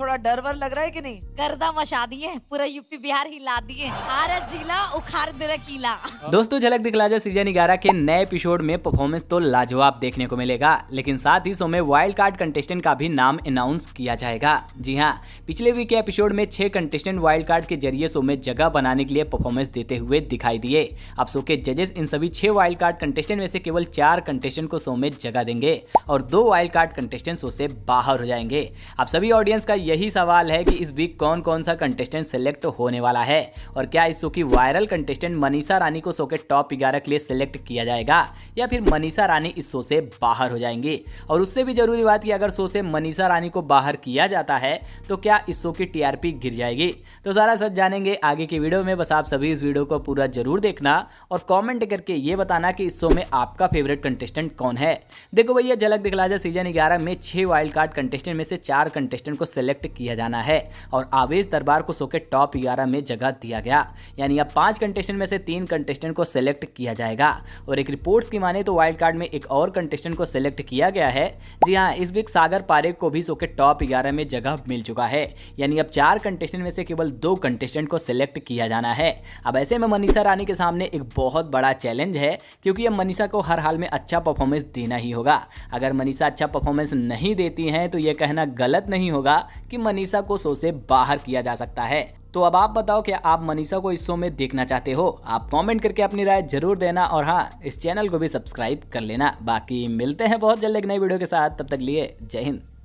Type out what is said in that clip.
थोड़ा डर वर लग रहा है कि नहीं गर्दा मचा दिए पूरा यूपी बिहार हिला दिए हारा जिला उखार दे किला दोस्तों झलक दिखला जाए सीजन ग्यारह के नए एपिसोड में परफॉर्मेंस तो लाजवाब देखने को मिलेगा लेकिन साथ ही शो में वाइल्ड कार्ड कंटेस्टेंट का भी नाम अनाउंस किया जाएगा जी हाँ पिछले वीक के एपिसोड में छह कंटेस्टेंट वाइल्ड कार्ड के जरिए शो में जगह बनाने के लिए परफॉर्मेंस देते हुए दिखाई दिए अब शो के जजेस इन सभी छह वाइल्ड कार्ड कंटेस्टेंट में से केवल चार कंटेस्टेंट को शो में जगह देंगे और दो वाइल्ड कार्ड कंटेस्टेंट शो से बाहर हो जाएंगे अब सभी ऑडियंस का यही सवाल है कि इस वीक कौन कौन सा कंटेस्टेंट सेलेक्ट होने वाला है और क्या इस शो की वायरल कंटेस्टेंट मनीषा रानी को शो के टॉप ग्यारह के लिए सेलेक्ट किया जाएगा या फिर मनीषा रानी इस शो से बाहर हो जाएंगी और उससे भी जरूरी बात की अगर शो से मनीषा रानी को बाहर किया जाता है तो क्या इस शो की टीआरपी गिर जाएगी तो सारा सच जानेंगे आगे की वीडियो में बस आप सभी इस वीडियो को पूरा जरूर देखना और कॉमेंट करके ये बताना कि इस शो में आपका फेवरेट कंटेस्टेंट कौन है देखो भैया झलक दिखला जाए सीजन ग्यारह में छह वाइल्ड कार्ड कंटेस्टेंट में से चार कंटेस्टेंट को सेलेक्ट सेलेक्ट किया जाना है और आवेश दरबार को सो के टॉप ग्यारह में जगह दिया गया यानी अब पांच कंटेस्टेंट में से तीन कंटेस्टेंट को सेलेक्ट किया जाएगा और एक रिपोर्ट्स की माने तो वाइल्ड कार्ड में एक और कंटेस्टेंट को सेलेक्ट किया गया है जी हाँ इस बीच सागर पारेख को भी सो के टॉप ग्यारह में जगह मिल चुका है यानी अब चार कंटेस्टेंट में से केवल दो कंटेस्टेंट को सेलेक्ट किया जाना है अब ऐसे में मनीषा रानी के सामने एक बहुत बड़ा चैलेंज है क्योंकि अब मनीषा को हर हाल में अच्छा परफॉर्मेंस देना ही होगा अगर मनीषा अच्छा परफॉर्मेंस नहीं देती हैं तो यह कहना गलत नहीं होगा कि मनीषा को शो से बाहर किया जा सकता है तो अब आप बताओ कि आप मनीषा को इस शो में देखना चाहते हो आप कमेंट करके अपनी राय जरूर देना और हाँ इस चैनल को भी सब्सक्राइब कर लेना बाकी मिलते हैं बहुत जल्द एक नई वीडियो के साथ तब तक लिए जय हिंद